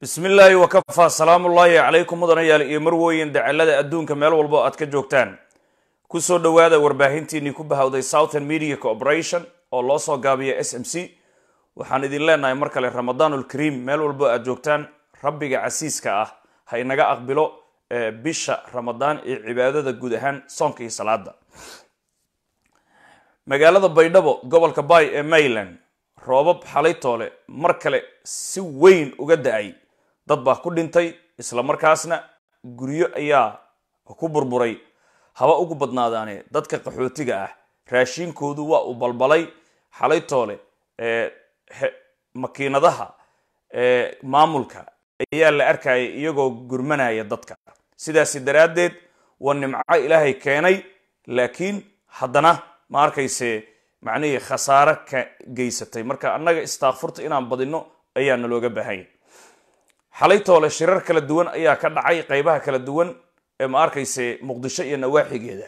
bismi illaahi wakafaa salaamullaahi calaykum mudanayaal iyo marwooyin dacalada adduunka meel walbo aad ka joogtaan kusoo dhowaada warbaahintiinii ku bahawday southern media corporation oo loo soo gaabiya s m c waxaan idin leenahay mar kale ramadaanul kariim meel walbo aad joogtaan rabbiga casiiska ah ha inaga aqbilo bisha ramadaan iyo cibaadada guud ahaan soonka iyo salaada magaalada baydhabo gobolka bay ee mayland roobab xalaytoole mar kale si weyn uga da-ay dad baa ku dhintay isla markaasna guryo ayaa ku burburay haba ugu badnaadaane dadka qaxootiga ah raashiinkoodu waa u balbalay xalaytoole makiinadaha maamulka ayaa la arkaya iyagoo gurmanaya dadka sidaasi daraaddeed waa nimco ilaahay keenay laakiin haddana ma arkayse macnihii khasaare ka geysatay marka annaga istaakfurta inaan badinno ayaa nalooga baahanya xalaytoole shirar kala duwan ayaa ka dhacay qaybaha kala duwan ee ma arkayse muqdisho iyo nawaaxigeeda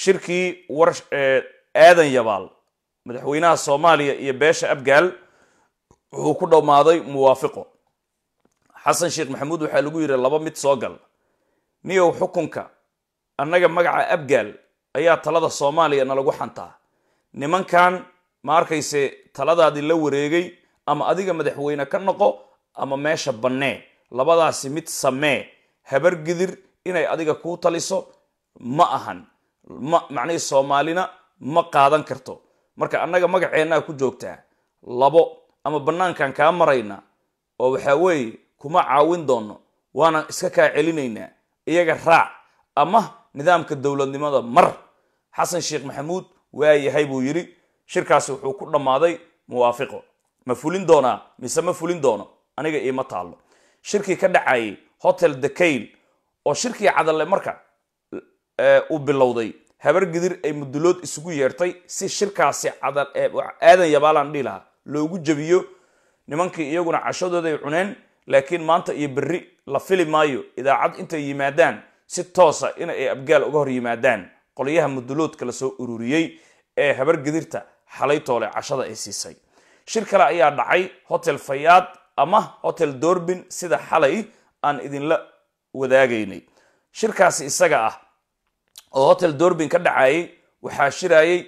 shirkii war aadan yabaal madaxweynaha soomaaliya iyo beesha abgaal wuxuu ku dhammaaday muwaafiqo xasan sheekh maxamuud waxaa lagu yidhi laba mid soo gal niyow xukunka annaga magaca abgaal ayaa talada soomaaliya nalagu xantaa nimankan ma arkayse taladaadii la wareegay ama adiga madaxweyne ka noqo ama meesha bannee labadaasi mid samee habargidir inay adiga kuu taliso ma ahan ma macnihii soomaalina ma qaadan karto marka annaga magaceennaa ku joogtaa labo ama bannaankan kaa marayna oo waxaa weeye kuma caawin doonno waana iska kaa celinaynaa iyaga raac ama nidaamka dowladnimada mar xasan sheekh maxamuud waa yahay buu yidhi shirkaasi wuxuu ku dhammaaday muwaafiqo ma fulin doonaa mise ma fulin doono aniga iima taallo shirkii ka dhacayay hotel dakail oo shirkii cadalle marka eh, uu bilowday habargidir ay muddulood isugu yeertay si shirkaasi eh, aadan yabaalaan dhihi lahaa loogu jebiyo nimankii iyaguna cashadooday cuneen laakiin maanta iyo berri la fili maayo idaacad intay yimaadaan si toosa in ay abgaal uga hor yimaadaan qolyaha muduloodka lasoo ururiyey ee habargidirta gidirta toole cashada ay siisay shir kale ayaa dhacay hotel fayaad ama hotel dorbin sida xalay aan idinla wadaagaynay shirkaasi isaga ah oo hotel dorbin ka dhacayay waxaa shirayey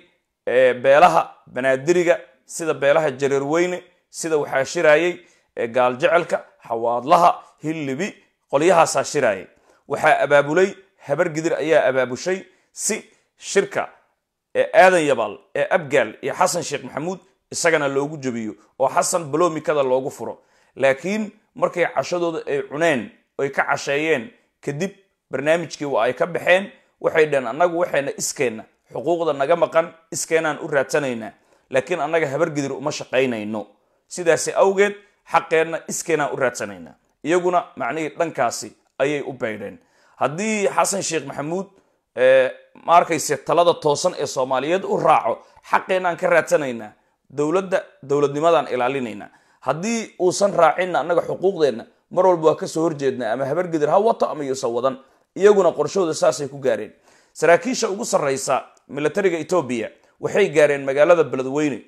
eh, beelaha banaadiriga sida beelaha jareerweyne sida waxaa shirayey eh, gaaljecelka xawaadlaha hillibi qolyahaasaa shiraayay waxaa abaabulay habargidir ayaa abaabushay si shirka ee eh, aadan yabaal ee abgaal iyo xasan sheekh maxamuud isagana loogu jebiyo oo xasan balomikada loogu furo laakiin markay cashadooda ay cuneen oy ka casheeyeen kadib barnaamijkii waa ay ka baxeen waxay dhaheen annagu waxayna iskeenna xuquuqda naga maqan iskeenaan u raadsanaynaa laakiin annaga habargidir uma shaqaynayno sidaasi awgeed xaqeenna iskeenaan u raadsanaynaa iyaguna macnihii dhankaasi ayay u baydheen haddii xasan sheekh maxamuud eh, maarkayse talada toosan ee soomaaliyeed u raaco xaqeennaan ka raadsanaynaa dowladda dowladnimadaan ilaalinaynaa haddii uusan raacinna annaga xuquuqdeenna mar walba waa kasoo horjeednaa ama habargedir ha wato ama yuusan wadan iyaguna qorshahooda saasay ku gaareen saraakiisha ugu sarreysa milatariga etoobiya waxay gaareen magaalada beledweyne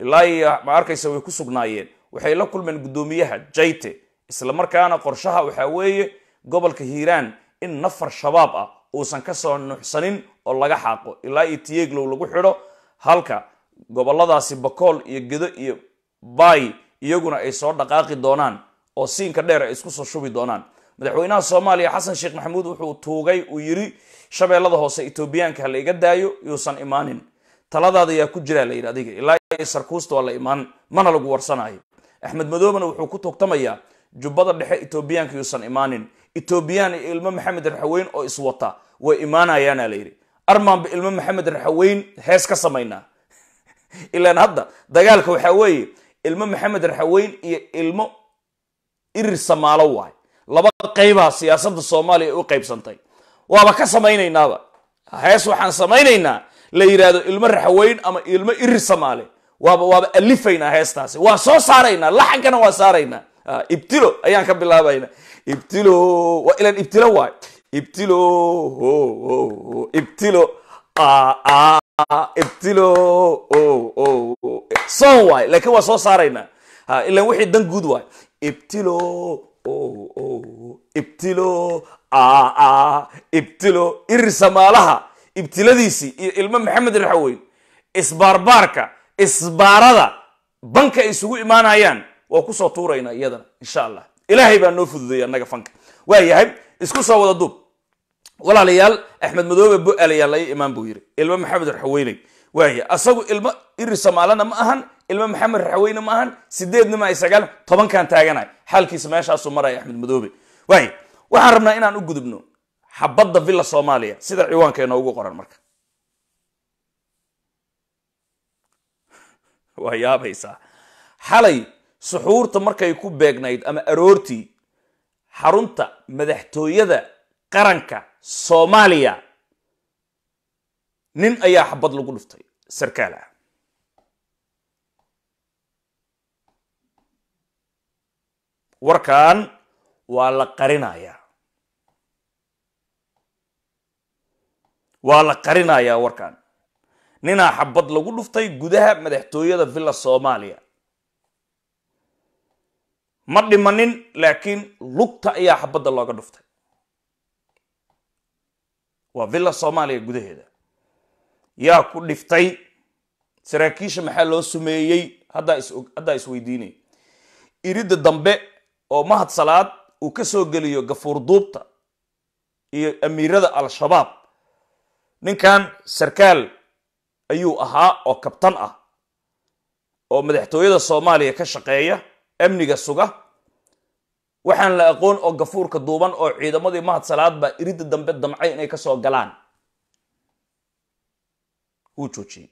ilaa ma arkaysa way ku sugnaayeen waxay la kulmeen guddoomiyaha jayte islamarkaana qorshaha waxaa weeye gobolka hiiraan in nafar shabaab ah uusan kasoo nuxsanin oo laga xaaqo ilaa iyo tiyeglow lagu xidho halka goboladaasi bakool iyo gedo iyo bay iyaguna ay soo dhaqaaqi doonaan oo siinka dheer ay isku soo shubi doonaan madaxweynaha soomaaliya xasan sheekh maxamuud wuxuu tuugay uu yidhi shabeellada hoose etoobiyaanka ha la daayo yuusan imaanin taladaada yaa ku jiraa layidhi adiga ilaa sarkuusta waa la imaanin mana lagu warsanaayo axmed madoobena wuxuu ku togtamayaa jubbada dhexe etoobiyaanka yuusan imaanin etoobiyaan iyo ilmo maxamed raxaweyn oo iswata way imaanayaana layidhi armaanba ilmo maxamed raxaweyn hees ka samaynaa ilaan hadda dagaalka waxaa weeye ilmo maxamed raxaweyn iyo ilmo irir samaalo waay laba qeybaha siyaasadda soomaaliya u qaybsantay waaba ka samaynaynaaba hees waxaan samaynaynaa la yidhaahdo ilmo raxaweyn ama ilmo irir samaale waaba waaba alifaynaa heestaasi waa soo saaraynaa laxankana waa saaraynaa ah, ibtilo ayaan ka bilaabayna ibtilo waa ilan ibtilo waay ibtilo ibtilo ibtilo oh, oh, oh, soon waay laakiin waa soo saaraynaa ilan wixii dan guud waay ibtilo ibtilo ibtilo irisamaalaha ibtiladiisii iyo ilmo maxamed raxweyn isbaarbaarka isbaarada banka ay isugu imaanayaan waa kusoo tuuraynaa iyadana insha allah ilaahay baa noo fududeeya annaga fanka waayahay isku soo wada duub walaalayaal axmed madoobe bo alayaalay imaan buu yiri ilmo maxamed raxaweyney waay asagu ilmo iri somaalina ma ahan ilmo maxamed raxaweyne ma ahan sideedna ma ay sagaal tobankan taagana xaalkiisa meeshaasu maraya axmed madoobe waay waxaan rabnaa inaan u gudubno xabadda villa soomaaliya sida ciwaanka inoogu qoran marka waa yaabaysaa xalay suxuurta markay ku beegnayd ama aroortii xarunta madaxtooyada qaranka soomaaliya nin ayaa xabad lagu dhuftay sarkaal ah warkan waa la qarinayaa waa la qarinayaa warkan ninaa xabad lagu dhuftay gudaha madaxtooyada villa soomaaliya ma dhimanin laakiin lugta ayaa xabadda looga dhuftay waa villa soomaaliya gudaheeda yaa ku dhiftay saraakiisha maxaa loo sumeeyey haddaa isweydiinay iridda dambe oo mahad salaad uu ka soo geliyo gafuur duubta iyo amiirada al-shabaab ninkan sarkaal ayuu ahaa oo kabtan ah oo madaxtooyada soomaaliya ka shaqeeya amniga suga waxaan la aqoon oo gafuurka duuban oo ciidamadii mahad baa iridda dambe damcay inay kasoo galaan wuu joojiyey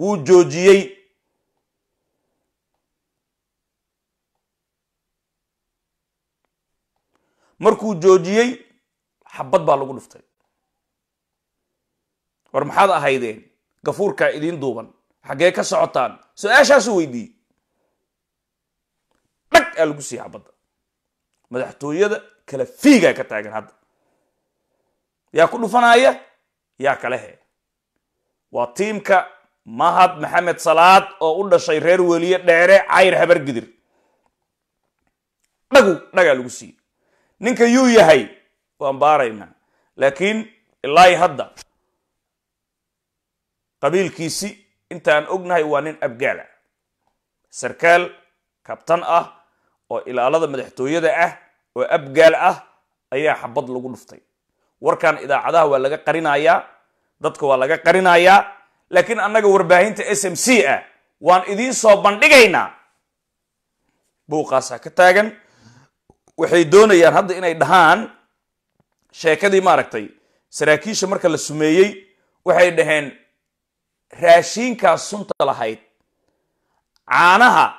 wuu joojiyey markuu joojiyey xabad baa lagu dhuftay war maxaad ahaydeen gafuurkaa idiin duuban xaggee ka socotaan su-aashaasu weydiiyey dhag aa lagu siiyaa badda madaxtooyada kala fiigaa ka taagan hadda yaa ku dhufanaya yaa kale he waa tiimka mahad maxamed salaad oo u dhashay reer weliye dheere cayr habargidir dhagu dhagaa lagu siiye ninka yuu yahay waan baaraynaa laakiin ilaahi hadda qabiilkiisi intaan ognahay waa nin abgaala sarkaal kabtan ah oo ilaalada madaxtooyada ah oo abgaal ah ayaa xabad lagu dhuftay warkan idaacadaha waa laga qarinayaa dadka waa laga qarinayaa laakiin annaga warbaahinta s m c ah waan idiin soo bandhigaynaa buuqaasaa ka taagan waxay doonayaan hadda inay dhahaan sheekadii maaragtay saraakiisha marka la sumeeyey waxay dhaheen raashiinkaa sunta lahayd caanaha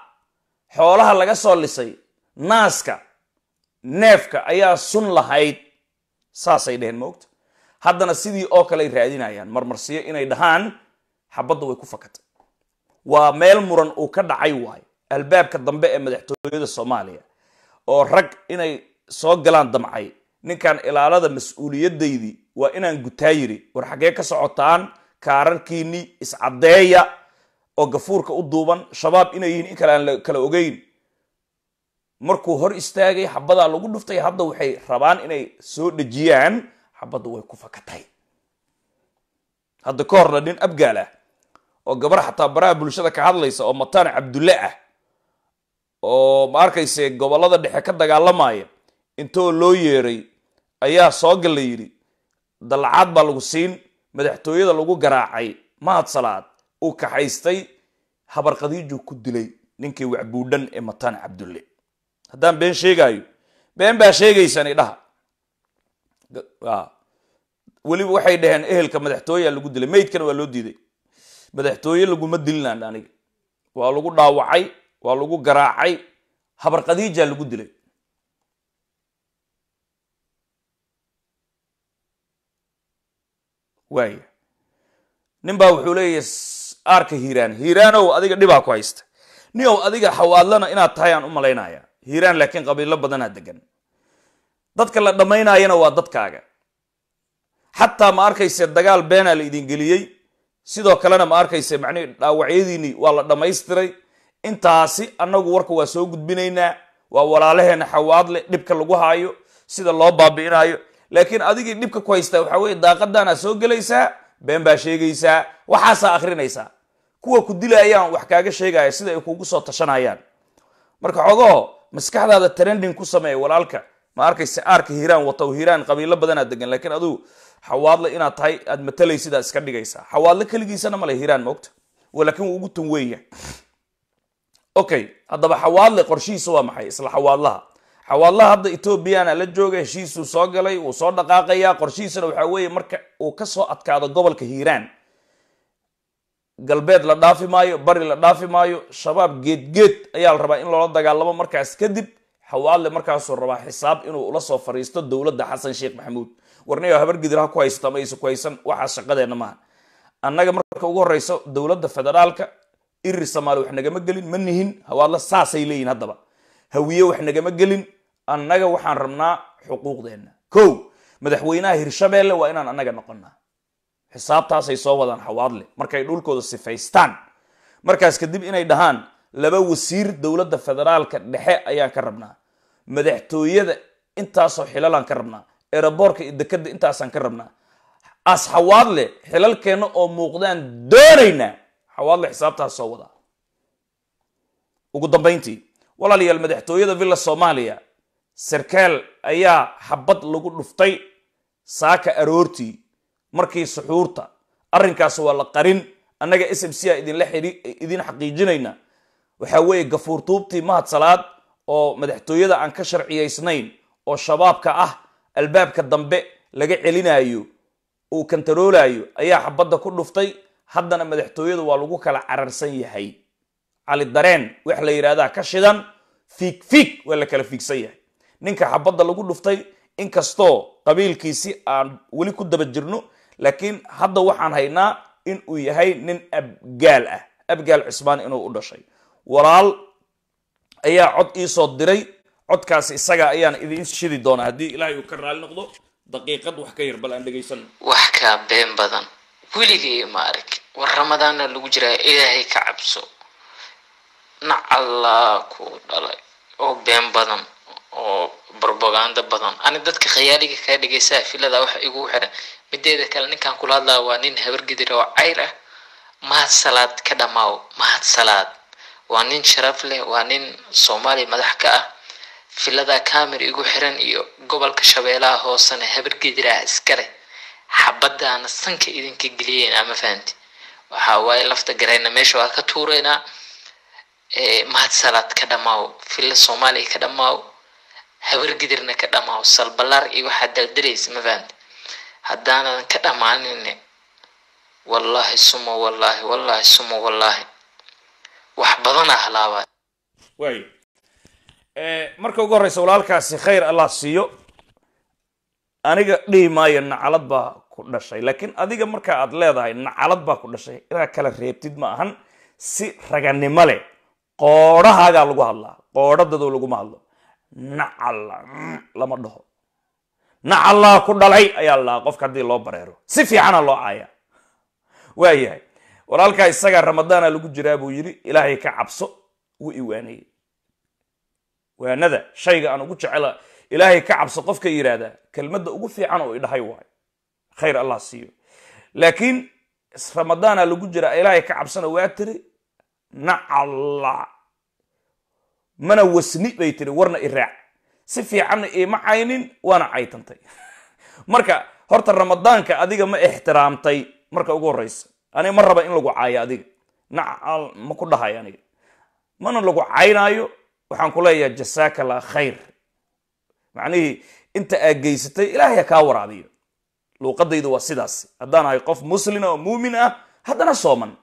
xoolaha laga soo lisay naaska neefka ayaa sun lahayd saasay dheheen moogta haddana sidii oo kaley raadinayaan marmarsiyo inay dhahaan xabadda way ku fakatay waa meel muran uu ka dhacay waay albaabka dambe ee madaxtooyada soomaaliya oo rag inay soo galaan damcay ninkan ilaalada mas uuliyaddaydii waa inaan gutaa yiri war xaggee ka socotaan kaararkiinii iscaddeeya oo gafuurka u duuban shabaab inay yihiin in kale aan kala ogeyn markuu hor istaagay xabadaa lagu dhuftay hadda waxay rabaan inay soo dhejiyaan xabadda way ku fakatay hadda ka horna nin abgaal ah oo gabar xataa baraha bulshada ka hadlaysa oo mataan cabdulle ah oo ma arkayse gobollada dhexe ka dagaalamaya intoo loo yeeray ayaa soo galla yidhi dalacaad baa lagu siin madaxtooyada lagu garaacay mahad salaad uu kaxaystay habar habarqadiiju ku dilay ninkii wacbuudhan ee mataan cabdulle haddaan been sheegaayo been baa sheegaysani dhaha ah, weliba waxay dhaheen ehelka madaxtooyaa lagu dilay maydkana waa loo diiday madaxtooye laguma dilnaan aniga waa lagu dhaawacay waa lagu garaacay habar habarqadiijaa lagu dilay waay ninbaa wuxuu leeyahay aarka hiiraan hiiraanow adiga dhibaa ku haysta niow adiga xawaadlana inaad tahay aan u malaynaya hiiraan laakiin qabiilo badanaa degan dadka la dhammaynayana waa dadkaaga xataa ma arkayse dagaal beenaa la idin geliyey sidoo kalena ma arkayse macnihii dhaawacyadiinii waa la dhammaystiray intaasi annagu warka waa soo gudbinaynaa waa walaalaheenna xawaadle dhibka lagu haayo sida loo baabi'inaayo laakiin adigii dhibka ku haysta waxa weye daaqadaana soo gelaysaa been baa sheegaysaa waxaasaa akrinaysaa kuwa ku dilaayaan wax kaaga sheegaya sida ay kugu soo tashanayaan marka xogaho maskaxdaada trending ku sameeya walaalka ma arkayse aarka hiiraan wata hiiraan qabiilo badanaad degan laakiin aduu xawaadle inaad tahay aad matalay iska dhigaysaa xawaadle keligiisana male hiiraan moogta laakiin ugu tan weenya okay haddaba xawaadle qorshihiisa waa maxay isla xawaadlaha xawaadlaha hadda ethoobiyaana la jooga heshiisuu soo galay wuu soo dhaqaaqayaa qorshihiisana waxaa weeye marka uu kasoo adkaado gobolka hiiraan galbeed la dhaafi maayo bari la dhaafi maayo shabaab geedgeed ayaa la rabaa in loola dagaalamo markaas kadib xawaadle markaasuu rabaa xisaab inuu ula soo fariisto dowladda xasan sheekh maxamuud warnayo habargidir ha ku haysato ama aysa ku haysan waxaas shaqadeenna maaha annaga marka ugu horeyso dowladda federaalka iri soomaali wax nagama gelin ma nihin hawaadle saasay leeyihin haddaba hawiye wax nagama gelin annaga waxaan rabnaa xuquuqdeenna ko madaxweynaha hirshabeelle waa inaan annaga noqonaa xisaabtaasay soo wadaan xawaadle markay dhulkooda sifaystaan markaas kadib inay dhahaan laba wasiir dowladda federaalka dhexe ayaan ka rabnaa madaxtooyada intaasoo xilalaan ka rabnaa eraboorka iyo dekadda intaasaan ka rabnaa as xawaadle xilalkeenna oo muuqdaan doonaynaa xawaadle xisaabtaas soo wadaa ugu dambayntii walaalayaal madaxtooyada villa soomaaliya sarkaal ayaa xabad lagu dhuftay saaka aroortii markii suxuurta arrinkaas waa la qarin annaga s m c a idinla xii idin xaqiijinayna waxaa weeye gafuurtuubtii mahad salaad oo madaxtooyada aan ka sharciyaysnayn oo shabaabka ah albaabka dambe laga celinaayo uu kantaroolaayo ayaa xabadda ku dhuftay haddana madaxtooyada waa lagu kala cararsan yahay cali dareen wax la yidhahdaa ka shidan fiig fiig waa la kala fiigsan yahay ninka xabadda lagu dhuftay inkastoo qabiilkiisi aan weli ku daba jirno laakiin hadda waxaan haynaa in uu yahay nin abgaal ah abgaal cismaan inuu u dhashay walaal ayaa cod iisoo diray codkaas isaga ayaan idiin shidi doonaa haddii ilaahay uu ka raali noqdo daqiiqad wax ka yar bal aan dhegaysanno wax kaa been badan weligay ma arag war ramadaanna lagu jiraa ilaahay ka cabso na allaa ku dhalay oo been badan oo brobagando badan ani dadka khayaaliga kaa dhegeysa filada waxa igu xiran mideeda kale ninkan kula hadlaa waa nin habargidir oo cayr ah mahad salaad ka dhammaaw mahad salaad waa nin sharaf leh waa nin soomaaliya madax ka ah filada kaamir igu xiran iyo gobolka shabeelaha hoosena habargidiraa iskale xabadaana sanka idinka geliyeyna ma fahanti waxaa waaye lafta gareyna meesha waa ka tuureynaa mahadsalaad ka dhamaaw villa soomaaliya ka dhamaaw habargidirna ka dhamaaw salbalaar iyo waxaa daldalaysa mafahamte haddaanan ka dhamaanine wallaahi sumo wallaahi wallaahi suma wallaahi wax badanaa ah halaabaa waayo marka ugu horreysa walaalkaasi khayr allah siiyo aniga dhihi maayo nacalad baa ku dhashay laakiin adiga marka aad leedahay nacalad baa ku dhashay inaa kala reebtid ma ahan si raganimo leh qoodhahaagaa lagu hadlaa qoodho laguma hadlo nacalla lama dhaho nacallaa ku dhalay ayaa la lahaa qofka haddii loo bareero si fiicana loo caaya waa walaalkaa isagaa ramadaana lagu jiraa buu yidhi ilaahay ka cabso wuu iwaanayey waanada shayga aan ugu jecela ilaahay ka cabso qofka yidhaahdaa kelmadda ugu fiican oo dhahay waay khayr allah siiyo laakiin ramadaana lagu jiraa ilaahay ka cabsana waa tiri nacalla mana wasni bay tiri warna iraac si fiicanna iima caynin waana caytantay marka horta ramadaanka adiga ma ixtiraamtay marka ugu horeysa aniga ma raba in lagu caayo adiga nacal ma ku dhahay aniga mana lagu caynaayo waxaan ku leeyahay jasaaka allah khayr macnihii inta aa geysatay ilaahay kaa waraabiyo luuqadaydu waa sidaas haddaan ahay qof muslin oo muumin ah haddana sooman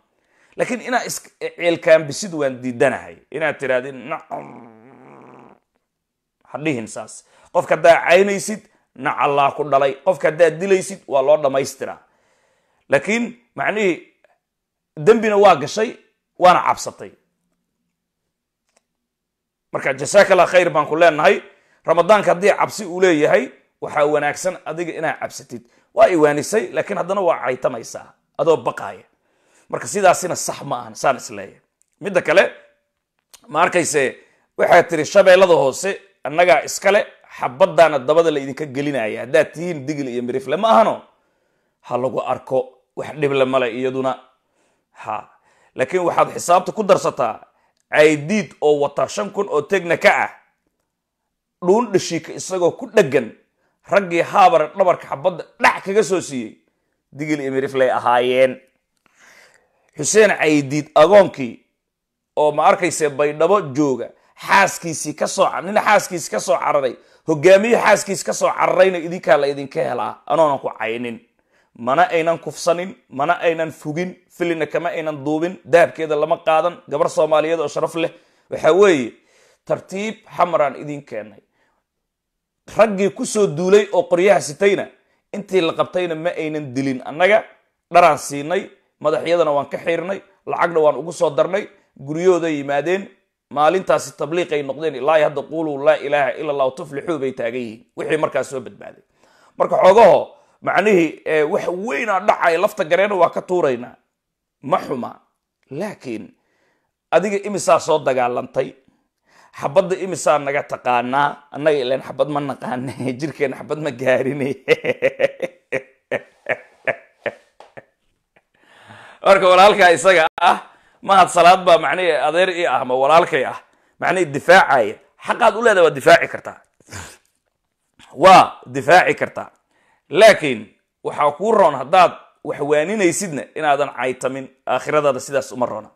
laakiin inaa isceelkaambisid waan diidanahay inaad tirahdin nacam hadhihin saas qofka haddaad caynaysid nacallaa ku dhalay qofka haddaad dilaysid waa loo dhammaystiraa laakiin macnihii dembina waa gashay waana cabsatay marka jasaak allah khayr baan ku leenahay ramadaanka haddii cabsi uu leeyahay waxaa wanaagsan adiga inaad cabsatid waa iwaanisay laakiin haddana waa caytamaysaa adoo baqaaya marka sidaasina sax ma ahan saan isleeyahay midda kale ma arkayse waxaad tiri shabeellada hoose annagaa iskale xabadaana dabada laydinka gelinaya haddaad tihiin digil iyo mirifle ma ahano ha lagu arko wax dhible male iyaduna ha laakiin waxaad xisaabta ku darsataa caydiid oo wata shan kun oo tegna ka ah dhuun dhashiika isagoo ku dhegan raggii haabare dhabarka xabadda dhac kaga soo siiyey digil iyo mirifley ahaayeen xuseen caydiid agoonkii oo ma arkayse baydhabo jooga xaaskiisii kasoo nina xaaskiisi kasoo cararay hogaamiyo xaaskiisi kasoo cararayna idinkaa la idinka helaa anoonan ku caynin mana aynan kufsanin mana aynan fugin filina kama aynan duubin dahabkeeda lama qaadan gabar soomaaliyeed oo sharaf leh waxaa weeye tartiib xamaraan idin keennay raggii kusoo duulay oo qoryaha sitayna intii la qabtayna ma aynan dilin annaga dharaan siinay madaxyadana waan ka xiirnay lacagna waan ugu soo darnay guryahooday yimaadeen maalintaasi tabliiqay noqdeen ilaa hadda quuluu laa ilaaha ila llahu tuflixuu bay taagan yihiin wixii markaas soo badbaaday marka xoogaho macnihii wax weynaa dhacay lafta gareena waa ka tuuraynaa ma xuma laakiin adiga imisaa soo dagaalantay xabadda imisaa naga taqaanaa annaga ilan xabad ma naqaane jirkeen xabad ma gaarine marka walaalkaa isaga ah mahad salaad baa macnihii adeer ii ah ma walaalkay ah macnihii difaacaya xaqaad u leedaha waa difaaci kartaa waa difaaci kartaa laakiin waxaa kuu roon haddaad waxwaaninaysidna inaadan caytamin aakhiradaada sidaas uma roona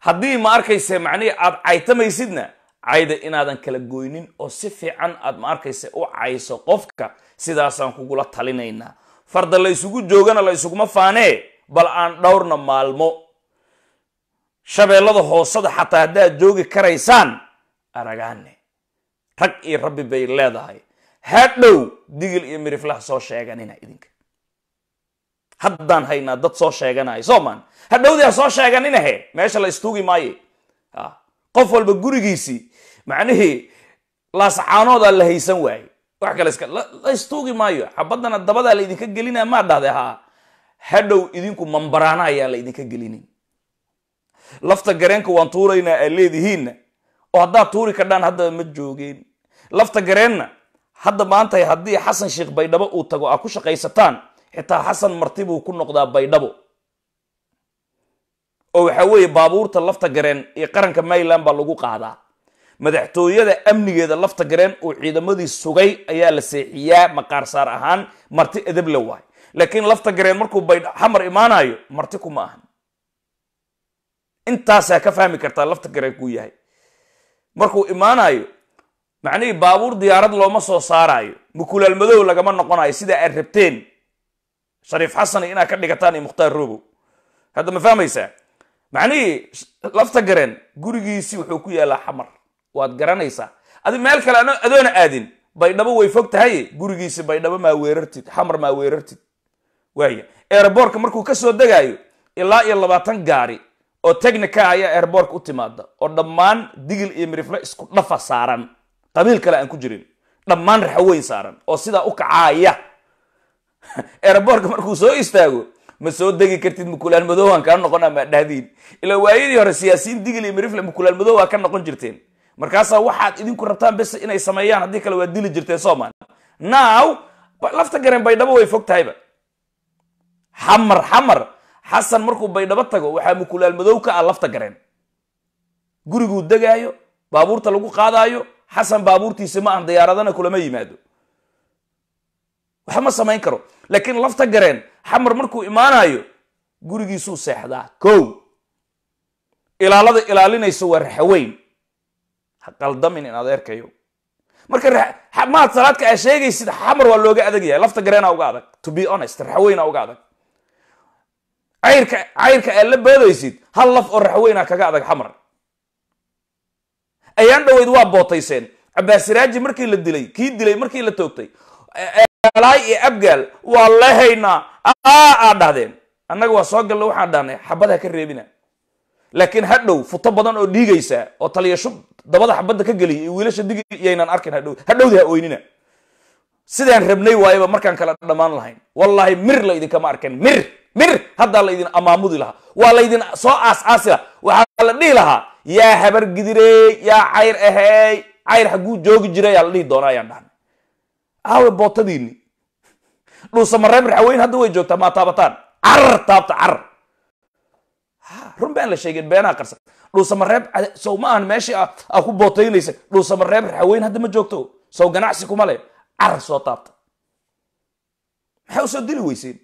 haddii ma arkayse macnihii aad caytamaysidna cayda inaadan kala goynin oo si fiican aad ma arkayse u cayso qofka sidaasaan kugula talinaynaa farda laysugu joogana la ysuguma faanee bal aan dhowrna maalmo shabeellada hoosada xataa haddaad joogi karaysaan aragaane rag iyo rabbi bay leedahay hadhow digil iyo miriflah soo sheeganina idinka haddaan haynaa dad soo sheeganaya soo maan hadhowdii ha soo sheeganinahe meesha la istuugi maaye ah, qof walba gurigiisii macnihii laasacaanoodaa la haysan waaye wax kale iska la istuugi maayo xabadana dabadaa la idinka gelinaya maa dhahday haa hadhow idinku mambaraana ayaan la idinka gelinin lafta gareenka waan tuuraynaa aad leedihiinna oo haddaad tuuri kadhaan hadda ma joogeen lafta gareenna hadda maanta haddii xasan sheekh baydhabo uu tago aad ku shaqaysataan xitaa xasan marti buu ku noqdaa baydhabo oo waxa weeye baabuurta lafta gareen iyo qaranka mayland baa lagu qaadaa madaxtooyada amnigeeda lafta gareen uu ciidamadii sugay ayaa la seexiyaa maqaarsaar ahaan marti edable waay laakiin lafta gareen markuu baydh xamar imaanayo marti kuma ahan intaasaa ka fahmi kartaa lafta gareen kuu yahay markuu imaanayo macnihii baabuur diyaarad looma soo saarayo mukulaal madow lagama noqonayo sidaa aad rabteen shariif xasani inaad ka dhigataan iyo mukhtaar robow hadda ma fahmaysaa macnihii lafta gareen gurigiisii wuxuu ku yaalaa xamar waad garanaysaa adi meel kale adoona aadin baydhabo way fog tahay gurigiisi baydhabo maa weerartid xamar maa weerartid waaya airboortka markuu kasoo degaayo ilaa iyo labaatan gaari oo technica ayaa airboortka u timaada oo dhammaan digil iyo mirifle isku dhafa saaran qabiil kale aan ku jirin dhammaan raxaweyn saaran oo sidaa u kacaaya airboortka markuu soo istaago ma soo degi kartid mukulaan madow aan kaa noqon ama dhahdiin ilaa waayadii hore siyaasiyiin digil iyo mirifle mukulaan madow ka noqon jirteen markaasaa waxaad idinku rabtaan bes inay sameeyaan haddii kale waa dili jirteen soomaal now lafta gareen baydhabo way fog tahayba xamar xamar xasan markuu baydhabo tago waxaa mukulaalmadow ka ah lafta gareen guriguu degaayo baabuurta lagu qaadaayo xasan baabuurtiisa ma ah diyaaradana kulama yimaado wax ma samayn karo laakiin lafta gareen xamar markuu imaanaayo gurigiisuu seexdaa kow ilaalada ilaalinaysa waa raxaweyn ha qaldamin in adeerkayo marka maad salaadka aa ah sheegaysid xamar waa looga adag yahay lafta gareenaa uga adag to be honest raxaweynaa uga adag cayrka cayrka aad la boodaysid hal laf oo raxweynaa kaga adag xamar ayaan dhoweyd waa bootayseen cabbaasiraaji markii la dilay kii dilay markii la toogtay alaay iyo abgaal waa leehaynaa aad dhahdeen annaga waa soo galna waxaan dhahnay xabadha ka reebina laakiin hadhow futo badan oo dhiigaysa oo taliyashu dabada xabadda ka geliya iyo wiilasha digi arkin hadhow hadhowda ha oynina sidaan rabnay waayaba markaan kala dhammaan lahayn wallaahi mir la idinkama arkan mir mir haddaa laydin amaamudi lahaa waa laydin soo aas-aasi waxaa la dhihi lahaa yaa habar gidirey yaa cayr ahey cayr hagguu joogi jiray yaa la dhihi doonaa ayaan dhahnay aawe bootadiini dhuusamareeb raxweyn hadda way joogtaa maataabataan taabataan carar taabta carar run baan la sheegeen beenaha qarsan dhuusamareeb sow ma ahan meeshii aa ku bootaynaysa dhuusamareeb raxweyn hadda ma joogto sow ganacsi kuma le carar soo taabta maxay usoo dili weyseen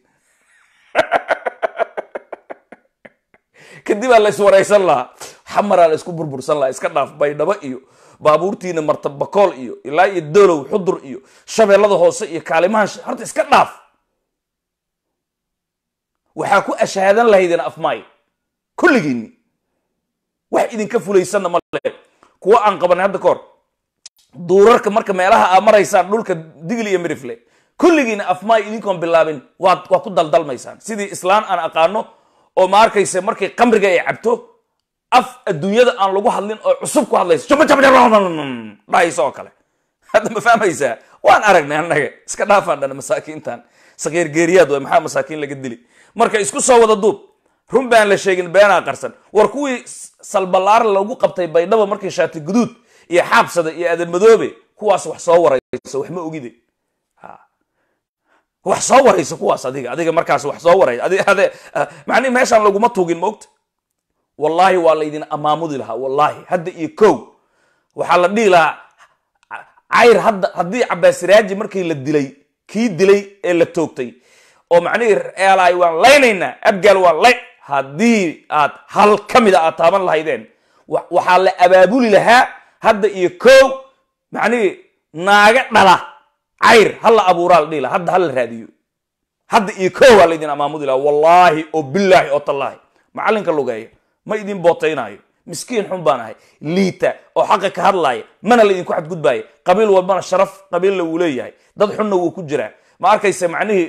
kadibaa la wareysan lahaa xamaraa la isku burbursan lahaa iska dhaaf baydhabo iyo baabuurtiina martabbakool iyo ilaa iyo dolow xudur iyo shabeellada hoose iyo kaalimahan horta iska dhaaf waxaa ku ashhaadan lahaydeen afmaay kulligiinni wax idinka fulaysanna male kuwa aan qabanay hadda kahor duurarka marka meelaha aa maraysaan dhulka digl iyo midrifle kulligiina afmaay idinkoon bilaabin waa ku daldalmaysaan sidii islaan aan aqaano oo maarkayse arkayse markay kamriga ay cabto af adduunyada aan lagu hadlin oo cusub ku hadlayso dhahayso oo kale hadda ma fahmaysaa waan aragnay annaga iska dhaafaan dhan masaakiintan sakiir geeriyaad way maxaa masaakiin laga dili marka isku soo wada duub run baan la sheegin beenaa qarsan war kuwii salballaar lagu qabtay baydhabo markii shaati guduud iyo xaabsada iyo adan madoobe kuwaas wax soo warayso wax ma ogide wax soo waraysa kuwaas adiga adiga markaas wax soo waray ah, mani meeshaan laguma tuugin moogta wallaahi waa laydin amaamudi lahaa wallaahi hadda iyo ko waxaa la dhihi lahaa cayr hadda haddii cabaasiraaji markii la dilay kii dilay ee la toogtay oo macnihii eelaay waan laynaynaa abgaal waan lay haddii aad hal ka mida aad taaban lahaydeen waxaa la abaabuli lahaa hadda iyo ko macnihii naaga dhala cayr hala abuuraa la hadda hala raadiyo hadda iyo koowa laydin amaamudi laha wallaahi oo bilaahi oo tallaahi macallinka lugeeya ma idin bootaynaayo miskiin xun baan ahay liita oo xaqa ka hadlaaya mana laydinku xadgudbaaya qabiil walbana sharaf qabiilla wuu leeyahay dad xunna wuu ku jiraa ma arkaysa macnihii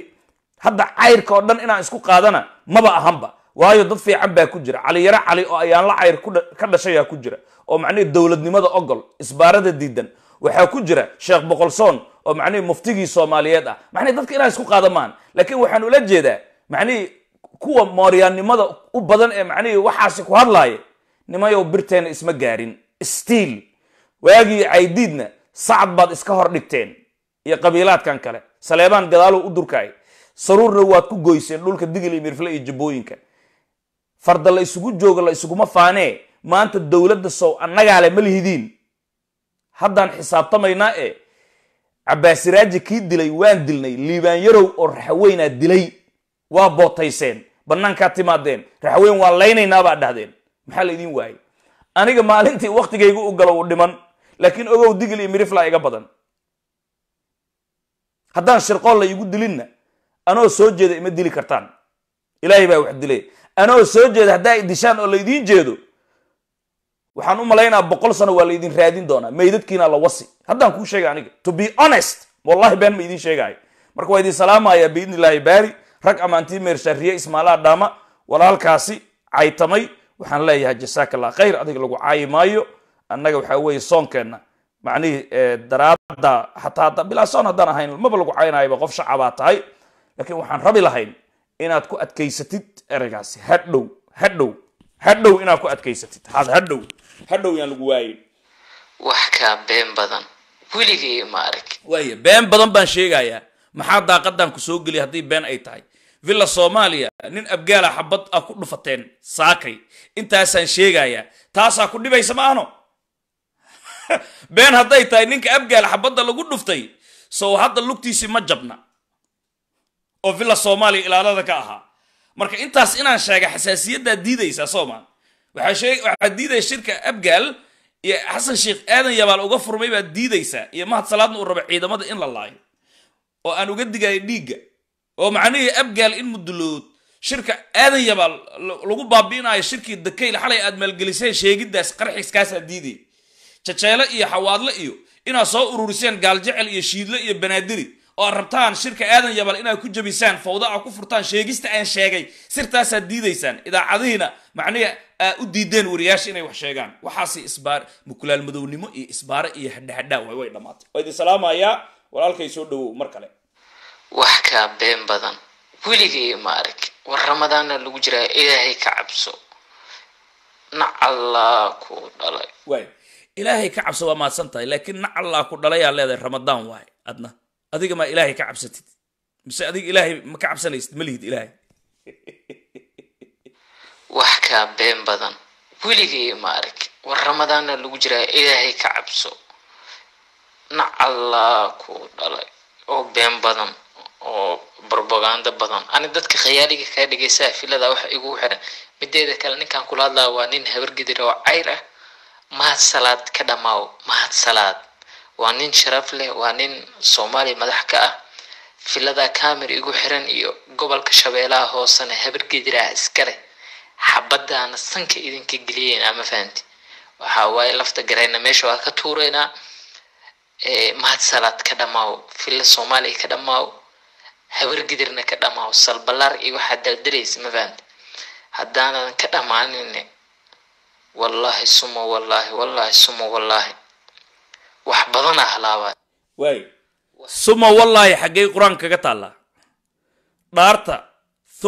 hadda cayrka oo dhan inaan isku qaadana maba ahanba waayo dad fiican baa ku jira caliyaro cali oo ayaan la cayr ka dhashayaa ku jira oo macnihii dowladnimada ogol isbaarada diidan waxaa ku jira sheekh boqolsoon oo macnihii muftigii soomaaliyeed ah macnihi dadka inaan isku qaadamaan laakiin waxaan ula jeedaa macnihii kuwa mooryaannimada u badan ee macnihii waxaasi ku hadlaaya nimayow birteena isma gaarin stiil waagii caydiidna sacad baad iska hor dhigteen iyo qabiilaadkan kale saleebaan gadaalow u durkaay saruurna waad ku goyseen dhulka digil iyo mirfle iyo jabooyinka farda la isugu joogo la isuguma faanee maanta dowladda sow annagaale le ma lihidiin haddaan xisaabtamaynaa ee eh, cabbaasiraaji kii dilay waan dilnay liibaanyarow oo raxaweynaa dilay waa bootayseen bannaankaa timaadeen raxaweyn waa laynaynaabaa dhahdeen maxaa laydin waayay aniga maalintii wakhtigaygu u galo u dhiman laakiin ogow digil iyo mirifla iga badan haddaan shirqool la iigu dilinna anoo soo jeeda ima dili kartaan ilaahay baa wax dilay anoo soo jeeda haddaa idishaan oo laydiin jeedo waxaan u malaynaa boqol sano waa laydin raadin doonaa maydadkiina la wasi haddaan kuu sheegay aniga to be honest wallahi been ma idin sheegahay marka waa idin salaamaya biidni illaahi baari rag ammaantii meershariye ismaalaha dhaama walaalkaasi caytamay waxaan leeyahay jasaak allah khayr adiga lagu caayi maayo annaga waxaa weeye soonkeenna macnihii eh, daraada hataa hadda bilaa soon haddaan ahayn maba lagu caynayaba qof shacabaa tahay laakiin waxaan rabi lahayn inaad ku adkaysatid ereygaasi hadhow hadhow hadhow inaad ku adkaysatid had hadhow hadhow yaan lagu waayin wax kaa been badan weligay ma arag waaya been badan baan sheegayaa maxaa daaqadan ku soo geliya haddii been ay tahay villa soomaaliya nin abgaala ah xabad a ku dhufateen saakay intaasaan sheegayaa taasaa ku dhibaysa ma ahno been hadday tahay ninka abgaal ah xabadda lagu dhuftay sow hadda lugtiisii ma jabna oo villa soomaaliya ilaalada ka ahaa marka intaas inaan sheega xasaasiyaddaa diidaysaa soo waxaa diidaya shirka abgaal iyo xasan sheekh aadan yabaal uga furmay baad diidaysaa iyo mahad salaadna uu raba ciidamada in la laayo oo aan uga digayo dhiigga oo macnihii abgaal in mudulood shirka aadan yabaal lagu baabi'inayo shirkii dakayl xalay aad maalgeliseen sheegiddaas qarxiskaasaa diiday jajeelo iyo xawaadle iyo inaad soo ururiseen gaaljecel iyo shiidlo iyo banaadiri oo rabtaan shirka aadan yabal inaad ku jebisaan fawda a ku furtaan sheegista aan sheegay sirtaasaad diidaysaan idaacadihiina macnihi aa u diideen wariyaasha inay wax sheegaan waxaasi isbaar mukulaal madownimo iyo isbaare iyo hadhahadhaa way way dhammaatay waa idin salaamayaa walaalkay soo dhowow mar kale wax kaa been badan weligay ma arag war ramadaanna lagu jiraa ilaahay ka cabso nac allah ku dhalay waay ilaahay ka cabso waa mahadsan tahay laakiin nac allah ku dhalayaa leedahay ramadaan waay adna adiga maa ilaahay ka cabsatid mise adiga ilaahay ma ka cabsanaysid ma lihid ilaahay wax kaa been badan weligay ma arag war ramadaana lagu jiraa ilaahay ka cabso na allah ku dhalay oo been badan oo brobagando badan ani dadka khayaaliga kaa dhegeysaa filada wax iguu xiran mideeda kale ninkan kula hadlaa waa nin habargidira oo cayr ah mahad salaad ka dhamaaw mahad salaad waa nin sharaf leh waa nin soomaaliya madax ka ah filada kaamir igu xiran iyo gobolka shabeelaha hoosena habar gejiraah iskale xabadaana sanka idinka geliyeyna ma fahanti waxa waaye lafta garayna meesha waa ka tuureynaa mahadsalaad ka dhamaaw fila soomaaliya ka dhamaaw habargidirna ka dhamaaw salbalaar iyo waxaa daldalaysa ma fahamti haddaanan ka dhamaanine wallaahi sumo wallaahi wallaahi sumo wallaahi wax badanaa ah halaabaa waay suma wallaahi xaggay qur-aan kaga taallaa dhaarta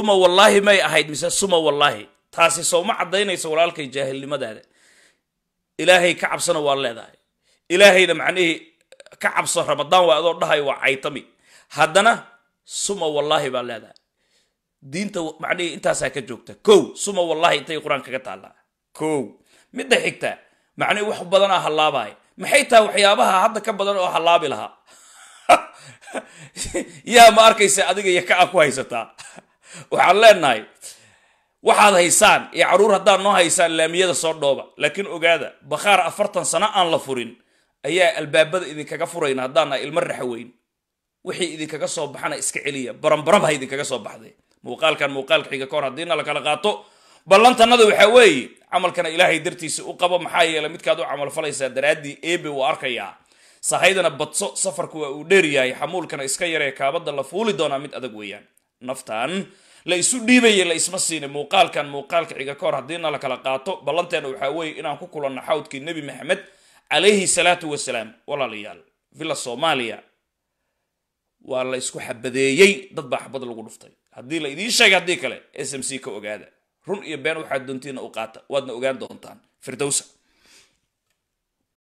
uma wallaahi may ahayd mise suma wallaahi taasi sooma caddaynaysa walaalkay jaahilnimadaada ilaahay ka cabsana waa leedahay ilaahayna macnihii ka cabso ramadaan waa adoo dhahay waa caytami haddana suma wallaahi baa leedahay diinta macnihii intaasaa ka joogta kow suma wallaahi intay qur-aan kaga taallaa kow midda xigta macnihii wax badanaa ah halaabaya maxay tahay waxyaabaha hadda ka badan oo halaabi lahaa yaa ma arkaysa adiga iyo ka-a ku haysataa waxaan leenahay waxaad haysaan iyo caruur haddaad noo haysaan laamiyada soo dhooba laakiin ogaada bakhaar afartan sano aan la furin ayaa albaabada idinkaga furayna haddaana ilmo raxaweyn wixii idinkaga soo baxana iska celiya baranbarab idinkaga soo baxday muuqaalkan muuqaalka xiga ka hor haddiina lakala qaato ballantanada waxaa weeye camalkana ilaahay dartiisa u qabo maxaa yeeley midkaad u camalfalaysaa daraaddii eebe uu arkayaa sahaydana badso safarku waa uu dheeryahay xamuulkana iska yaree kaabadda la fuuli doonaa mid adag weeyaan naftan la isu dhiibaya la isma siina muuqaalkan muuqaalka xiga ka hor haddiina la kala qaato ballanteenna waxaa weeye inaan ku kulanno xawdkii nebi maxamed calayhi salaatu wasalaam walaalayaal villa soomaaliya waa la isku xabadeeyey dad baa xabad lagu dhuftay haddii la idiin sheegay haddii kale s m c ka ogaada run iyo been waxaad doontiina u qaata waadna ogaan doontaan firdowsa